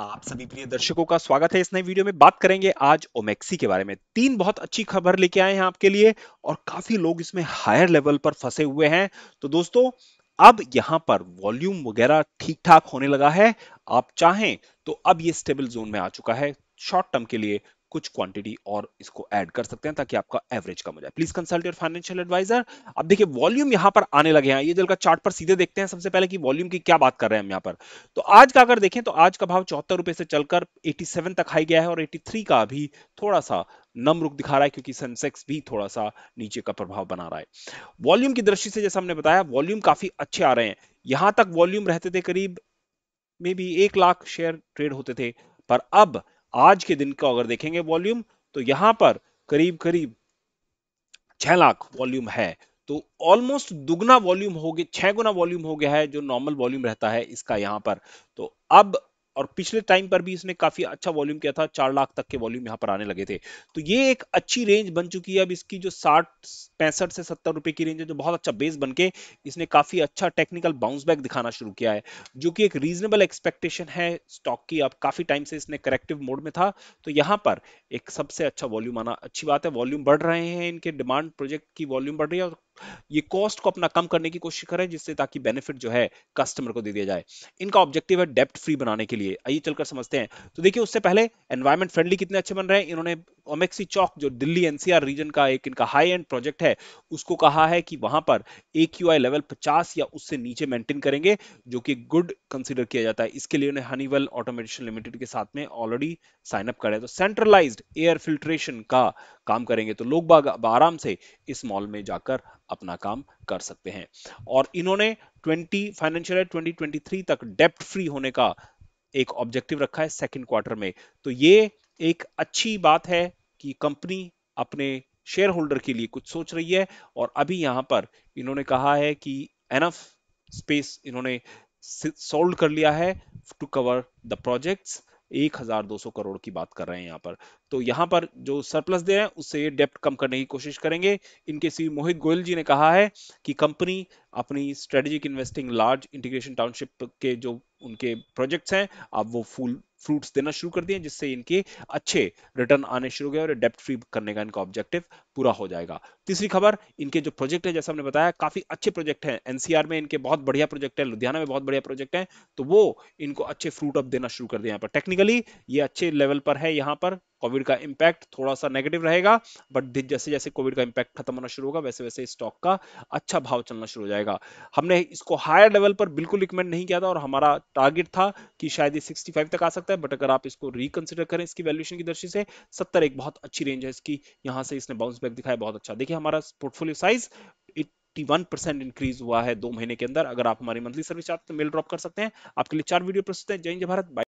आप सभी प्रिय दर्शकों का स्वागत है इस नए वीडियो में बात करेंगे आज ओमेक्सी के बारे में तीन बहुत अच्छी खबर लेके आए हैं आपके लिए और काफी लोग इसमें हायर लेवल पर फंसे हुए हैं तो दोस्तों अब यहां पर वॉल्यूम वगैरह ठीक ठाक होने लगा है आप चाहें तो अब ये स्टेबल जोन में आ चुका है शॉर्ट टर्म के लिए कुछ क्वांटिटी और इसको ऐड कर सकते हैं ताकि आपका एवरेज कम हो जाए please consult your financial adviser अब देखिए वॉल्यूम यहां पर आने लगे हैं ये जल का चार्ट पर सीधे देखते हैं सबसे पहले कि वॉल्यूम की क्या बात कर रहे हैं हम यहां पर तो आज का अगर देखें तो आज का भाव चौहत्तर रुपए से चलकर एटी तक हाई गया है और एटी का भी थोड़ा सा नम रुख दिखा रहा है क्योंकि सेंसेक्स भी थोड़ा सा नीचे का प्रभाव बना रहा है वॉल्यूम की दृष्टि से जैसा हमने बताया वॉल्यूम काफी अच्छे आ रहे हैं यहां तक वॉल्यूम रहते थे करीब मे बी एक लाख शेयर ट्रेड होते थे पर अब आज के दिन का अगर देखेंगे वॉल्यूम तो यहां पर करीब करीब छह लाख वॉल्यूम है तो ऑलमोस्ट दुगना वॉल्यूम हो गया छह गुना वॉल्यूम हो गया है जो नॉर्मल वॉल्यूम रहता है इसका यहां पर तो अब और पिछले टाइम पर भी इसने काफी अच्छा वॉल्यूम किया था चार लाख तक के वॉल्यूम यहाँ पर आने लगे थे तो ये एक अच्छी रेंज बन चुकी है अब इसकी जो साठ पैंसठ से सत्तर रुपए की रेंज है जो बहुत अच्छा बेस बन के इसने काफी अच्छा टेक्निकल बाउंस बैक दिखाना शुरू किया है जो कि एक रीजनेबल एक्सपेक्टेशन है स्टॉक की अब काफी टाइम से इसने करेक्टिव मोड में था तो यहाँ पर एक सबसे अच्छा वॉल्यूम आना अच्छी बात है वॉल्यूम बढ़ रहे हैं इनके डिमांड प्रोजेक्ट की वॉल्यूम बढ़ रही है और ये कॉस्ट को अपना कम करने की कोशिश करें जिससे ताकि बेनिफिट जो है कस्टमर को दे दिया जाए इनका ऑब्जेक्टिव है डेप्ट फ्री बनाने के लिए आइए चलकर समझते हैं तो देखिए उससे पहले एनवायरमेंट फ्रेंडली कितने अच्छे बन रहे हैं इन्होंने ओमेक्सी चौक जो दिल्ली एनसीआर रीजन का एक इनका हाई एंड प्रोजेक्ट है उसको कहा है कि वहां पर ए लेवल पचास या उससे नीचे मेंटेन करेंगे जो कि गुड कंसिडर किया जाता है इसके लिए उन्हें हनीवेल ऑटोमेटेशन लिमिटेड के साथ में ऑलरेडी साइन अप करें तो सेंट्रलाइज एयर फिल्ट्रेशन का काम करेंगे तो लोग बाग आराम से इस मॉल में जाकर अपना काम कर सकते हैं और इन्होंने 20 फाइनेंशियल ट्वेंटी 2023 तक डेप्ट फ्री होने का एक ऑब्जेक्टिव रखा है सेकंड क्वार्टर में तो ये एक अच्छी बात है कि कंपनी अपने शेयर होल्डर के लिए कुछ सोच रही है और अभी यहाँ पर इन्होंने कहा है कि एनफ स्पेस इन्होंने सोल्व कर लिया है to cover the projects 1200 crore की बात कर रहे हैं यहाँ पर तो यहाँ पर जो सरप्लस दे रहे हैं उससे ये डेप्ट कम करने की कोशिश करेंगे इनके सी मोहित गोयल जी ने कहा है कि कंपनी अपनी strategic investing large integration township के जो उनके प्रोजेक्ट्स हैं आप वो फूल फ्रूट्स देना शुरू कर दिए जिससे इनके अच्छे रिटर्न आने शुरू हो गए और डेप्ट फ्री करने का इनका ऑब्जेक्टिव पूरा हो जाएगा तीसरी खबर इनके जो प्रोजेक्ट है जैसा हमने बताया काफी अच्छे प्रोजेक्ट हैं एनसीआर में इनके बहुत बढ़िया प्रोजेक्ट है लुधियाना में बहुत बढ़िया प्रोजेक्ट है तो वो इनको अच्छे फ्रूट अप देना शुरू कर दिया यहाँ पर टेक्निकली ये अच्छे लेवल पर है यहाँ पर कोविड का इम्पैक्ट थोड़ा सा नेगेटिव रहेगा बट जैसे जैसे कोविड का इम्पैक्ट खत्म होना शुरू होगा वैसे वैसे स्टॉक का अच्छा भाव चलना शुरू हो जाएगा हमने इसको हायर लेवल पर बिल्कुल रिकमेंड नहीं किया था और हमारा टारगेट था कि शायद ये 65 तक आ सकता है बट अगर आप इसको रिकंसिडर करें इसकी वैल्यूएशन की दृष्टि से सत्तर एक बहुत अच्छी रेंज है इसकी यहाँ से इसने बाउंस बैक दिखाया बहुत अच्छा देखिए हमारा पोर्टफोलियो साइज 51 परसेंट इंक्रीज हुआ है दो महीने के अंदर अगर आप हमारी मंथली सर्विस चाहते हैं तो मेल ड्रॉप कर सकते हैं आपके लिए चार वीडियो प्रस्तुत है जय हिंद भारत